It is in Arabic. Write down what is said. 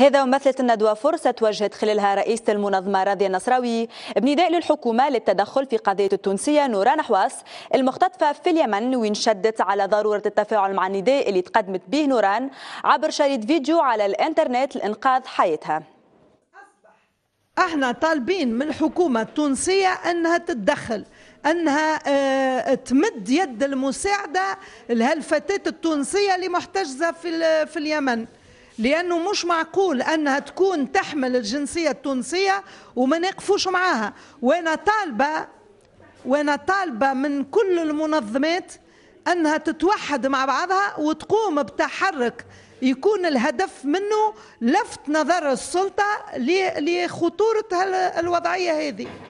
هذا ومثلت الندوة فرصة توجهت خلالها رئيسة المنظمة راضية النصراوي بنداء للحكومة للتدخل في قضية التونسية نوران حواس المختطفة في اليمن وين شدت على ضرورة التفاعل مع النداء اللي تقدمت به نوران عبر شريط فيديو على الانترنت لإنقاذ حياتها احنا طالبين من الحكومة التونسية انها تتدخل انها آه، تمد يد المساعدة لهالفتاة التونسية اللي محتجزة في اليمن لأنه مش معقول أنها تكون تحمل الجنسية التونسية وما نقفوش معاها وأنا طالبة وأنا طالبة من كل المنظمات أنها تتوحد مع بعضها وتقوم بتحرك يكون الهدف منه لفت نظر السلطة لخطورة الوضعية هذه